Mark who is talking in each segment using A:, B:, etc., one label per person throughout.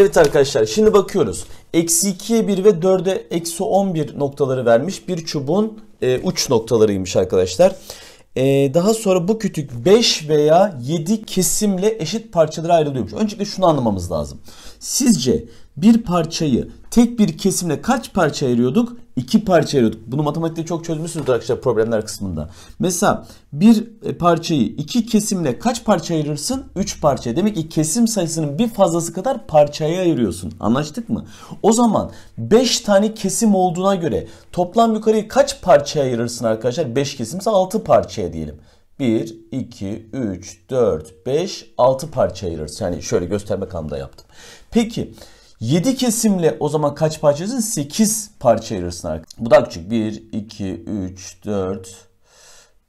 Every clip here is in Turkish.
A: Evet arkadaşlar şimdi bakıyoruz. Eksi 2'ye 1 ve 4'e eksi 11 noktaları vermiş. Bir çubuğun e, uç noktalarıymış arkadaşlar. E, daha sonra bu kütük 5 veya 7 kesimle eşit parçalara ayrılıyormuş. Öncelikle şunu anlamamız lazım. Sizce bir parçayı tek bir kesimle kaç parça ayırıyorduk? İki parça ayırıyorduk. Bunu matematikte çok çözmüşsünüzdür arkadaşlar problemler kısmında. Mesela bir e, parçayı iki kesimle kaç parça ayırırsın? Üç parça. Demek ki kesim sayısının bir fazlası kadar parçaya ayırıyorsun. Anlaştık mı? O zaman beş tane kesim olduğuna göre toplam yukarıyı kaç parçaya ayırırsın arkadaşlar? Beş kesimse altı parçaya diyelim. 1, 2, 3, 4, 5, 6 parça ayırırız. Yani şöyle gösterme kanında yaptım. Peki 7 kesimle o zaman kaç parçasın? ayırırsın? 8 parça ayırırsın. Bu da küçük. 1, 2, 3, 4,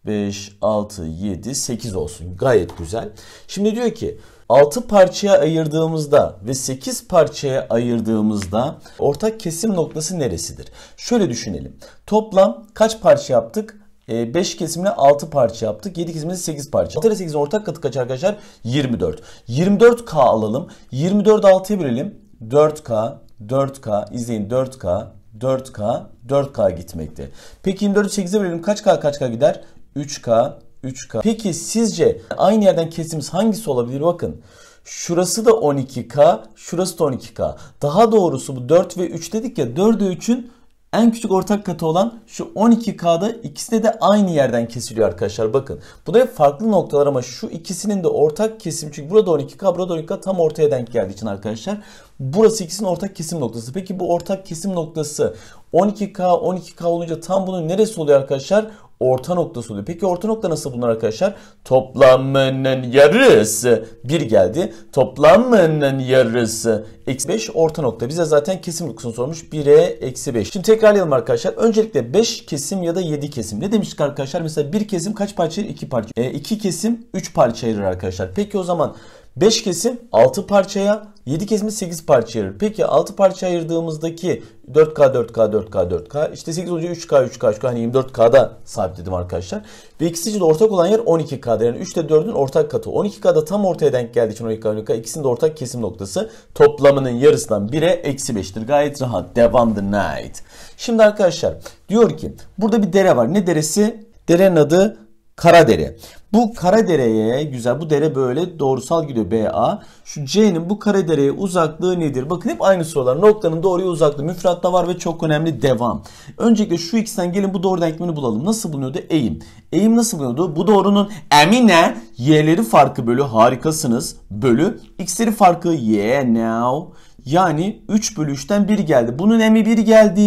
A: 5, 6, 7, 8 olsun. Gayet güzel. Şimdi diyor ki 6 parçaya ayırdığımızda ve 8 parçaya ayırdığımızda ortak kesim noktası neresidir? Şöyle düşünelim. Toplam kaç parça yaptık? 5 ee, kesimle 6 parça yaptık. 7 kesimle 8 parça. 6 ile 8'in ortak katı kaç arkadaşlar? 24. 24K alalım. 24'ü 6'ya bölelim. 4K, 4K izleyin 4K, 4K, 4K gitmekte. Peki 24'ü 8'e verelim kaç K kaç K gider? 3K, 3K. Peki sizce aynı yerden kesimiz hangisi olabilir? Bakın şurası da 12K, şurası da 12K. Daha doğrusu bu 4 ve 3 dedik ya 4'ü 3'ün en küçük ortak katı olan şu 12K'da ikisine de aynı yerden kesiliyor arkadaşlar. Bakın bu da hep farklı noktalar ama şu ikisinin de ortak kesim. Çünkü burada 12K burada 12K tam ortaya denk geldiği için arkadaşlar. Burası ikisinin ortak kesim noktası. Peki bu ortak kesim noktası 12K 12K olunca tam bunun neresi oluyor arkadaşlar? orta noktası oluyor. Peki orta nokta nasıl bulunur arkadaşlar? Toplamının yarısı 1 geldi. Toplamının yarısı eksi 5 orta nokta. Bize zaten kesim noktasını sormuş. 1'e eksi 5. Şimdi tekrarlayalım arkadaşlar. Öncelikle 5 kesim ya da 7 kesim. Ne demiştik arkadaşlar? Mesela 1 kesim kaç parça ayırır? 2 parça. 2 e, kesim 3 parça ayırır arkadaşlar. Peki o zaman 5 kesim 6 parçaya, 7 kesimi 8 parça ayırır. Peki 6 parça ayırdığımızdaki 4K, 4K, 4K, 4K işte 8 olunca 3K, 3K, 3K hani 24K'da sabitledim arkadaşlar. Ve ikisi için de ortak olan yer 12K'da yani 3 ile 4'ün ortak katı. 12K'da tam ortaya denk geldiği için 12K, 12K ikisinin de ortak kesim noktası toplamının yarısından 1'e eksi 5'tir. Gayet rahat. Devam the night. Şimdi arkadaşlar diyor ki burada bir dere var. Ne deresi? Derenin adı Karadere. Bu Karadere'ye güzel bu dere böyle doğrusal gidiyor BA. Şu C'nin bu Karadere'ye uzaklığı nedir? Bakın hep aynı sorular. Noktanın doğruya uzaklığı müfratta var ve çok önemli devam. Öncelikle şu ikisinden gelin bu doğru denklemini bulalım. Nasıl bulunuyordu? Eğim. Eğim nasıl bulunuyordu? Bu doğrunun emine y'leri farkı bölü harikasınız bölü x'leri farkı y yeah, now yani 3 bölü 3'ten 1 geldi. Bunun m'i 1 geldi.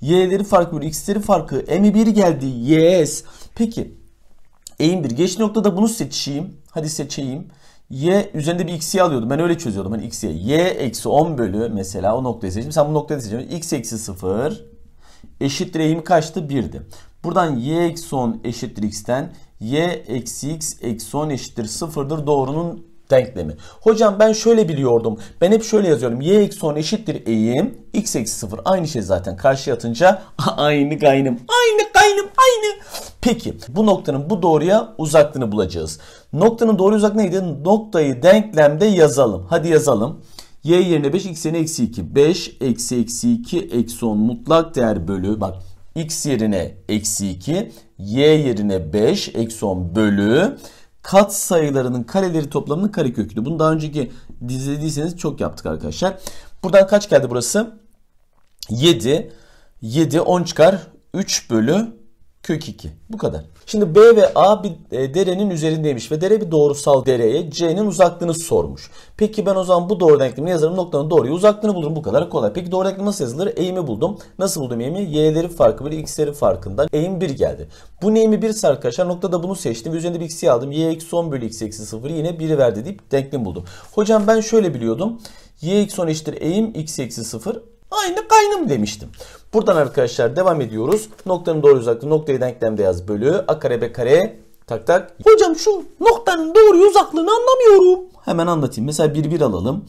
A: Y'leri farkı bölü x'leri farkı m'i 1 geldi. Yes. Peki eğim bir. Geç noktada bunu seçeyim. Hadi seçeyim. Y üzerinde bir x'i alıyordum. Ben öyle çözüyordum. Hani x'i. y eksi 10 bölü mesela o noktayı seçeyim. Sen bu noktayı seçeceğim. x eksi 0 eşittir eğimi kaçtı? 1'di. Buradan y eksi 10 eşittir x'ten y eksi x eksi 10 eşittir 0'dır. Doğrunun denklemi. Hocam ben şöyle biliyordum. Ben hep şöyle yazıyorum. Y eksi 10 eşittir eğim. X eksi 0 aynı şey zaten. Karşıya atınca aynı gaynım. Aynı gaynım aynı. Peki bu noktanın bu doğruya uzaklığını bulacağız. Noktanın doğru uzak neydi? Noktayı denklemde yazalım. Hadi yazalım. Y yerine 5 x yerine eksi 2. 5 eksi eksi 2 eksi 10 mutlak değer bölü. Bak x yerine eksi 2 y yerine 5 eksi 10 bölü kat sayılarının kareleri toplamının karekökünü. Bunu daha önceki dizilediyseniz çok yaptık arkadaşlar. Buradan kaç geldi burası? 7. 7 10 çıkar. 3 bölü kök 2. Bu kadar. Şimdi B ve A bir e, derenin üzerindeymiş ve dere bir doğrusal dereye C'nin uzaklığını sormuş. Peki ben o zaman bu doğru denklemini yazarım. Noktanın doğruya uzaklığını bulurum. Bu kadar kolay. Peki doğru denklem nasıl yazılır? Eğimi buldum. Nasıl buldum eğimi? Y'lerin farkı 1, X'lerin farkından eğim 1 geldi. Bu eğimi 1 ise arkadaşlar noktada bunu seçtim ve üzerinde bir X'i aldım. Y eksi 10 bölü X eksi 0 yine 1'i verdi deyip denklemi buldum. Hocam ben şöyle biliyordum. Y eksi 10 eşittir eğim X eksi 0. Aynı kaynım demiştim. Buradan arkadaşlar devam ediyoruz. Noktanın doğru uzaklığı noktayı denklemde yaz bölü. A kare B kare tak tak. Hocam şu noktanın doğru uzaklığını anlamıyorum. Hemen anlatayım. Mesela bir bir alalım.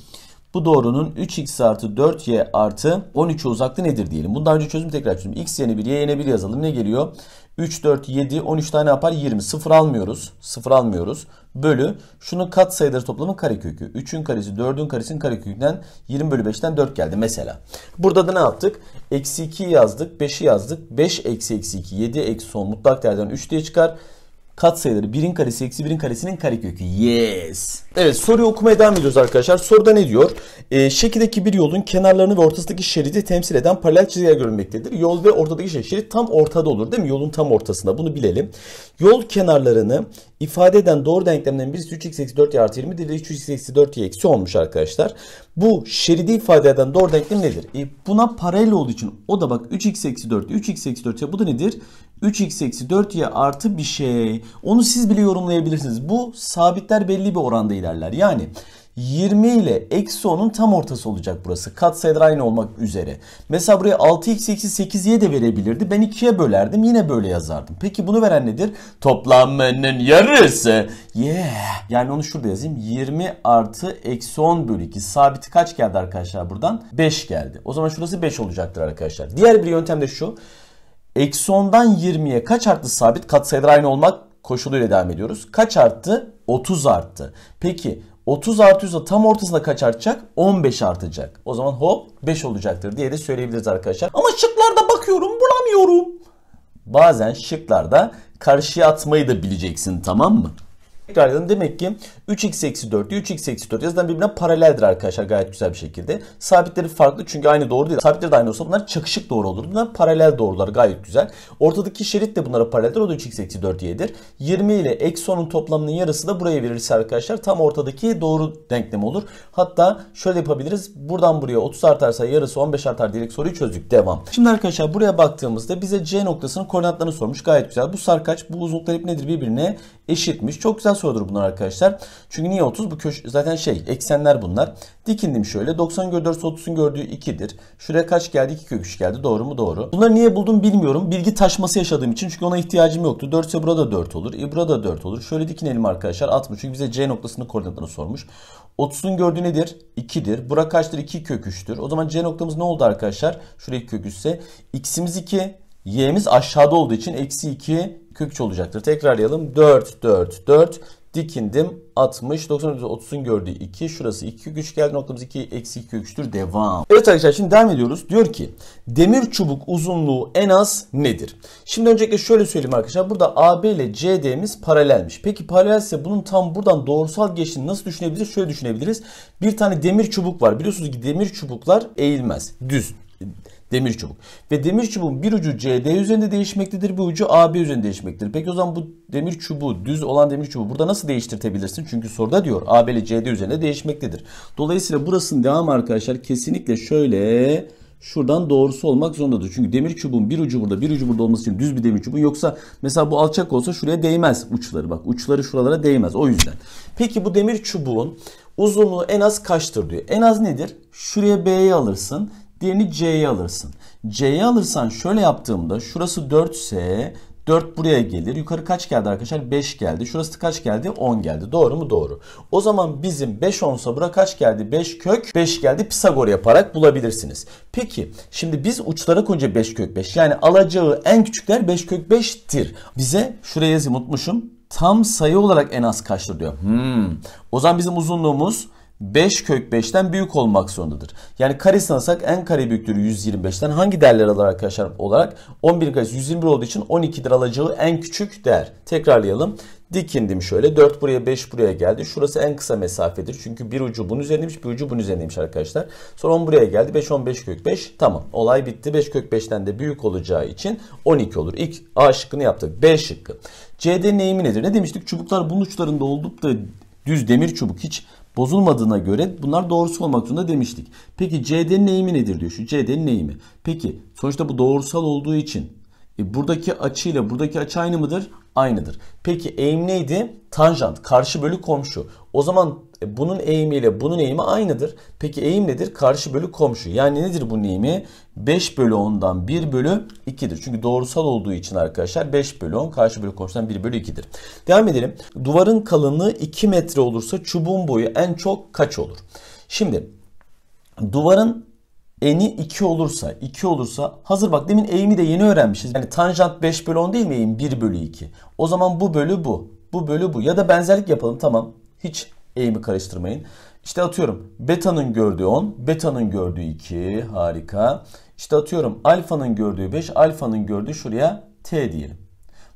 A: Bu doğrunun 3x artı 4y artı 13 uzaklı nedir diyelim. Bundan önce çözüm tekrar çözüm. x yeni bir y yeni bir yazalım. Ne geliyor? 3, 4, 7, 13 tane yapar 20. 0 almıyoruz. 0 almıyoruz. Bölü şunun kat sayıları toplamı karekökü. 3'ün karesi 4'ün karesinin karekökünden 20 bölü 5'ten 4 geldi mesela. Burada da ne yaptık? Eksi 2 yazdık. 5'i yazdık. 5 eksi eksi 2 7 eksi 10 mutlak değerden 3 diye çıkar katsayıları birin karesi eksi birin karesinin karekökü. Yes. Evet soruyu okumaya devam ediyoruz arkadaşlar. Soruda ne diyor? E, şekildeki bir yolun kenarlarını ve ortasındaki şeridi temsil eden paralel çizgiler görülmektedir. Yol ve ortadaki şerit tam ortada olur değil mi? Yolun tam ortasında bunu bilelim. Yol kenarlarını ifade eden doğru denklemden birisi 3x eksi 4y artı 20 ile 3x eksi 4y eksi olmuş arkadaşlar. Bu şeridi ifade eden doğru denklem nedir? E, buna paralel olduğu için o da bak 3x eksi 4 3x eksi 4 bu da nedir? 3x eksi 4y artı bir şey. Onu siz bile yorumlayabilirsiniz. Bu sabitler belli bir oranda ilerler. Yani 20 ile eksi 10'un tam ortası olacak burası. Katsayılar aynı olmak üzere. Mesela buraya 6x eksi 8y de verebilirdi. Ben 2'ye bölerdim yine böyle yazardım. Peki bunu veren nedir? Toplamının yarısı. Yeah. Yani onu şurada yazayım. 20 artı eksi 10 bölü 2. Sabiti kaç geldi arkadaşlar buradan? 5 geldi. O zaman şurası 5 olacaktır arkadaşlar. Diğer bir yöntem de şu. Eksi 10'dan 20'ye kaç arttı sabit? Katsayılar aynı olmak koşuluyla devam ediyoruz. Kaç arttı? 30 arttı. Peki 30 artı 100'e tam ortasında kaç artacak? 15 artacak. O zaman hop 5 olacaktır diye de söyleyebiliriz arkadaşlar. Ama şıklarda bakıyorum bulamıyorum. Bazen şıklarda karşıya atmayı da bileceksin tamam mı? Tekrar yazalım. Demek ki 3x eksi 4 ile 3x eksi 4 yazılan birbirine paraleldir arkadaşlar gayet güzel bir şekilde. Sabitleri farklı çünkü aynı doğru değil. Sabitleri de aynı olsa bunlar çakışık doğru olur. Bunlar paralel doğrular gayet güzel. Ortadaki şerit de bunlara paraleldir. O da 3x eksi 4 y'dir. 20 ile eksi 10'un toplamının yarısı da buraya verirse arkadaşlar tam ortadaki doğru denklem olur. Hatta şöyle yapabiliriz. Buradan buraya 30 artarsa yarısı 15 artar diyerek soruyu çözdük. Devam. Şimdi arkadaşlar buraya baktığımızda bize C noktasının koordinatlarını sormuş. Gayet güzel. Bu sarkaç bu uzunluklar hep nedir birbirine eşitmiş. Çok güzel dikildikten sonradır bunlar arkadaşlar. Çünkü niye 30? Bu köşe zaten şey eksenler bunlar. Dikindim şöyle. 90 göre 30'un gördüğü 2'dir. Şuraya kaç geldi? 2 kök 3 geldi. Doğru mu? Doğru. Bunları niye buldum bilmiyorum. Bilgi taşması yaşadığım için çünkü ona ihtiyacım yoktu. 4 ise burada 4 olur. E burada 4 olur. Şöyle dikinelim arkadaşlar. 60. Çünkü bize C noktasının koordinatını sormuş. 30'un gördüğü nedir? 2'dir. Bura kaçtır? 2 kök 3'tür. O zaman C noktamız ne oldu arkadaşlar? Şuraya 2 kök 3 x'imiz 2, y'miz aşağıda olduğu için eksi 2 kökçe olacaktır. Tekrarlayalım. 4, 4, 4. Dikindim 60. 90 30'un gördüğü 2. Şurası 2 kök 3 geldi. Noktamız 2 eksi 2 3'tür. Devam. Evet arkadaşlar şimdi devam ediyoruz. Diyor ki demir çubuk uzunluğu en az nedir? Şimdi öncelikle şöyle söyleyeyim arkadaşlar. Burada AB ile CD'miz paralelmiş. Peki paralelse bunun tam buradan doğrusal geçtiğini nasıl düşünebiliriz? Şöyle düşünebiliriz. Bir tane demir çubuk var. Biliyorsunuz ki demir çubuklar eğilmez. Düz demir çubuk. Ve demir çubuğun bir ucu CD üzerinde değişmektedir. Bir ucu AB üzerinde değişmektedir. Peki o zaman bu demir çubuğu düz olan demir çubuğu burada nasıl değiştirtebilirsin? Çünkü soruda diyor AB ile CD üzerinde değişmektedir. Dolayısıyla burasının devamı arkadaşlar kesinlikle şöyle şuradan doğrusu olmak zorundadır. Çünkü demir çubuğun bir ucu burada bir ucu burada olması için düz bir demir çubuğu yoksa mesela bu alçak olsa şuraya değmez uçları bak uçları şuralara değmez o yüzden. Peki bu demir çubuğun uzunluğu en az kaçtır diyor. En az nedir? Şuraya B'yi alırsın. Diğerini C'ye alırsın. C'ye alırsan şöyle yaptığımda şurası 4 ise 4 buraya gelir. Yukarı kaç geldi arkadaşlar? 5 geldi. Şurası kaç geldi? 10 geldi. Doğru mu? Doğru. O zaman bizim 5 onsa bura kaç geldi? 5 kök 5 geldi. Pisagor yaparak bulabilirsiniz. Peki şimdi biz uçlara koyunca 5 kök 5 yani alacağı en küçükler 5 kök 5'tir. Bize şuraya yazayım unutmuşum. Tam sayı olarak en az kaçtır diyor. Hmm. O zaman bizim uzunluğumuz 5 kök 5'ten büyük olmak zorundadır. Yani kare alsak en kare büyüktür 125'ten. Hangi değerler alır arkadaşlar olarak? 11 karesi 121 olduğu için 12'dir alacağı en küçük değer. Tekrarlayalım. Dikindim şöyle. 4 buraya 5 buraya geldi. Şurası en kısa mesafedir. Çünkü bir ucu bunun üzerindeymiş bir ucu bunun üzerindeymiş arkadaşlar. Sonra 10 buraya geldi. 5 15 kök 5. Tamam olay bitti. 5 kök 5'ten de büyük olacağı için 12 olur. İlk A şıkkını yaptık. B şıkkı. C'de neyimi nedir? Ne demiştik? Çubuklar bunun uçlarında olup da düz demir çubuk hiç bozulmadığına göre bunlar doğrusu olmak zorunda demiştik. Peki CD'nin eğimi nedir diyor. Şu CD'nin eğimi. Peki sonuçta bu doğrusal olduğu için e, buradaki açıyla buradaki açı aynı mıdır? aynıdır. Peki eğim neydi? Tanjant. Karşı bölü komşu. O zaman e, bunun eğimi ile bunun eğimi aynıdır. Peki eğim nedir? Karşı bölü komşu. Yani nedir bunun eğimi? 5 bölü 10'dan 1 bölü 2'dir. Çünkü doğrusal olduğu için arkadaşlar 5 bölü 10 karşı bölü komşudan 1 bölü 2'dir. Devam edelim. Duvarın kalınlığı 2 metre olursa çubuğun boyu en çok kaç olur? Şimdi duvarın n'i 2 olursa 2 olursa hazır bak demin eğimi de yeni öğrenmişiz. Yani tanjant 5 bölü 10 değil mi eğim 1 bölü 2. O zaman bu bölü bu. Bu bölü bu. Ya da benzerlik yapalım tamam. Hiç eğimi karıştırmayın. İşte atıyorum beta'nın gördüğü 10, beta'nın gördüğü 2 harika. İşte atıyorum alfa'nın gördüğü 5, alfa'nın gördüğü şuraya t diyelim.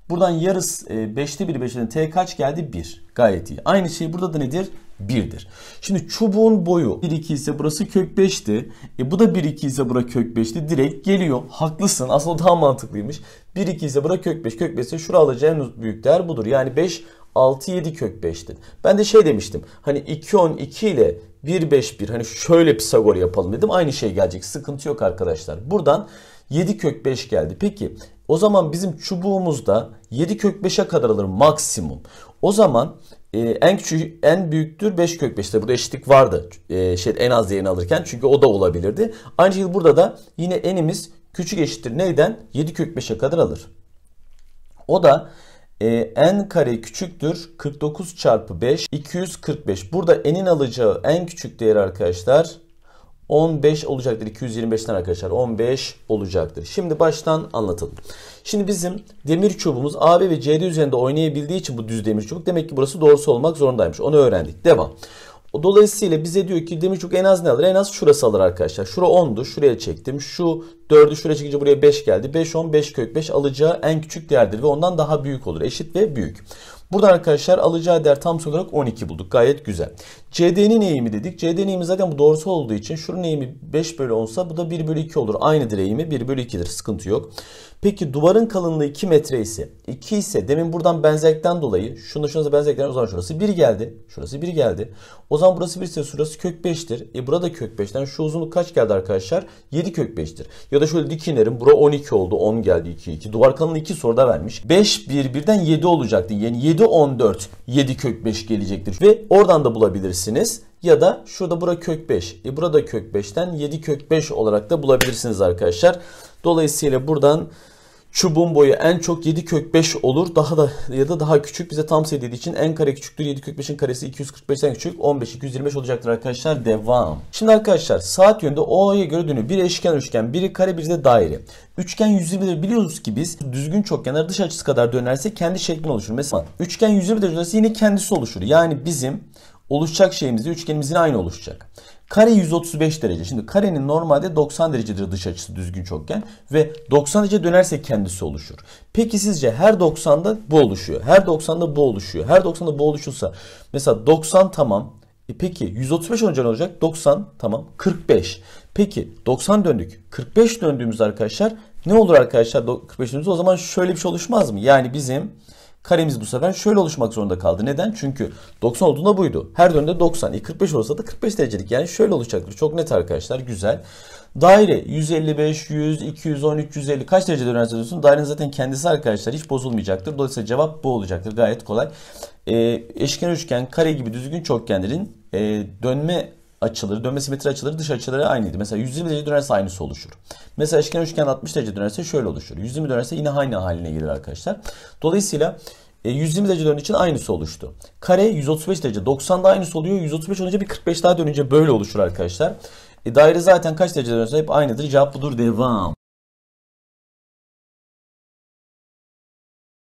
A: Buradan yarısı 5'te 1 5'ten t kaç geldi? 1. Gayet iyi. Aynı şey burada da nedir? 1'dir. Şimdi çubuğun boyu 1 2 ise burası kök 5'ti. E bu da 1 2 ise burası kök 5'ti. Direkt geliyor. Haklısın. Aslında daha mantıklıymış. 1 2 ise burası kök 5. Kök 5 ise şura alacağın en büyük değer budur. Yani 5 6 7 kök 5'ti. Ben de şey demiştim. Hani 2 10 2 ile 1 5 1 hani şöyle Pisagor yapalım dedim. Aynı şey gelecek. Sıkıntı yok arkadaşlar. Buradan 7 kök 5 geldi. Peki o zaman bizim çubuğumuzda 7 kök 5'e kadar alır maksimum. O zaman e, en küçük en büyüktür 5 kök 5'te burada eşitlik vardı. E, şey en az değerini alırken çünkü o da olabilirdi. Aynı şekilde burada da yine enimiz küçük eşittir neyden? 7 kök 5'e kadar alır. O da e, n kare küçüktür 49 çarpı 5 245. Burada n'in alacağı en küçük değer arkadaşlar 15 olacaktır. 225'ten arkadaşlar 15 olacaktır. Şimdi baştan anlatalım. Şimdi bizim demir çubuğumuz AB ve CD üzerinde oynayabildiği için bu düz demir çubuk demek ki burası doğrusu olmak zorundaymış. Onu öğrendik. Devam. Dolayısıyla bize diyor ki demir çubuk en az ne alır? En az şurası alır arkadaşlar. Şura 10'du. Şuraya çektim. Şu 4'ü şuraya çekince buraya 5 geldi. 5 10 5 kök 5 alacağı en küçük değerdir ve ondan daha büyük olur. Eşit ve büyük. Buradan arkadaşlar alacağı değer tam sayı olarak 12 bulduk. Gayet güzel. CD'nin eğimi dedik. CD'nin eğimi zaten bu doğrusu olduğu için şunun eğimi 5 bölü 10 bu da 1 bölü 2 olur. Aynıdır eğimi 1 bölü 2'dir. Sıkıntı yok. Peki duvarın kalınlığı 2 metre ise 2 ise demin buradan benzerlikten dolayı şunu şurası benzerlikten o zaman şurası 1 geldi. Şurası 1 geldi. O zaman burası 1 ise şurası kök 5'tir. E burada kök 5'ten şu uzunluk kaç geldi arkadaşlar? 7 kök 5'tir. Ya da şöyle dik Bura 12 oldu. 10 geldi 2 2. Duvar kalınlığı 2 soruda vermiş. 5 1 birden 7 olacaktı. Yani 7 7 7 kök 5 gelecektir. Ve oradan da bulabilirsiniz. Ya da şurada bura kök 5. E burada kök 5'ten 7 kök 5 olarak da bulabilirsiniz arkadaşlar. Dolayısıyla buradan çubuğun boyu en çok 7 kök 5 olur. Daha da ya da daha küçük bize tam sayı dediği için en kare küçüktür. 7 kök 5'in karesi 245'ten küçük. 15 225 olacaktır arkadaşlar. Devam. Şimdi arkadaşlar saat yönünde O'ya göre dönüyor. Biri eşkenar üçgen, biri kare, biri de daire. Üçgen 120 derece biliyoruz ki biz düzgün çokgenler dış açısı kadar dönerse kendi şeklini oluşur. Mesela üçgen 120 derece dönerse yine kendisi oluşur. Yani bizim oluşacak şeyimizde üçgenimiz yine aynı oluşacak. Kare 135 derece. Şimdi karenin normalde 90 derecedir dış açısı düzgün çokgen ve 90 derece dönerse kendisi oluşur. Peki sizce her 90'da bu oluşuyor. Her 90'da bu oluşuyor. Her 90'da bu oluşursa mesela 90 tamam. E peki 135 olunca ne olacak? 90 tamam 45. Peki 90 döndük. 45 döndüğümüz arkadaşlar ne olur arkadaşlar 45 döndüğümüzde o zaman şöyle bir şey oluşmaz mı? Yani bizim Karemiz bu sefer şöyle oluşmak zorunda kaldı. Neden? Çünkü 90 olduğunda buydu. Her dönemde 90. 45 olsa da 45 derecelik. Yani şöyle olacaktır. Çok net arkadaşlar. Güzel. Daire 155, 100, 210, 350 kaç derece dönerse dönsün dairenin zaten kendisi arkadaşlar hiç bozulmayacaktır. Dolayısıyla cevap bu olacaktır. Gayet kolay. E, ee, eşkenar üçgen, kare gibi düzgün çokgenlerin e, dönme açıları, dönme simetri açıları dış açıları aynıydı. Mesela 120 derece dönerse aynısı oluşur. Mesela eşkenar üçgen 60 derece dönerse şöyle oluşur. 120 dönerse yine aynı haline gelir arkadaşlar. Dolayısıyla 120 e, derece döndüğü için aynısı oluştu. Kare 135 derece. 90'da aynısı oluyor. 135 olunca bir 45 daha dönünce böyle oluşur arkadaşlar. E daire zaten kaç derece dönüyorsa hep aynıdır. Cevap budur. Devam.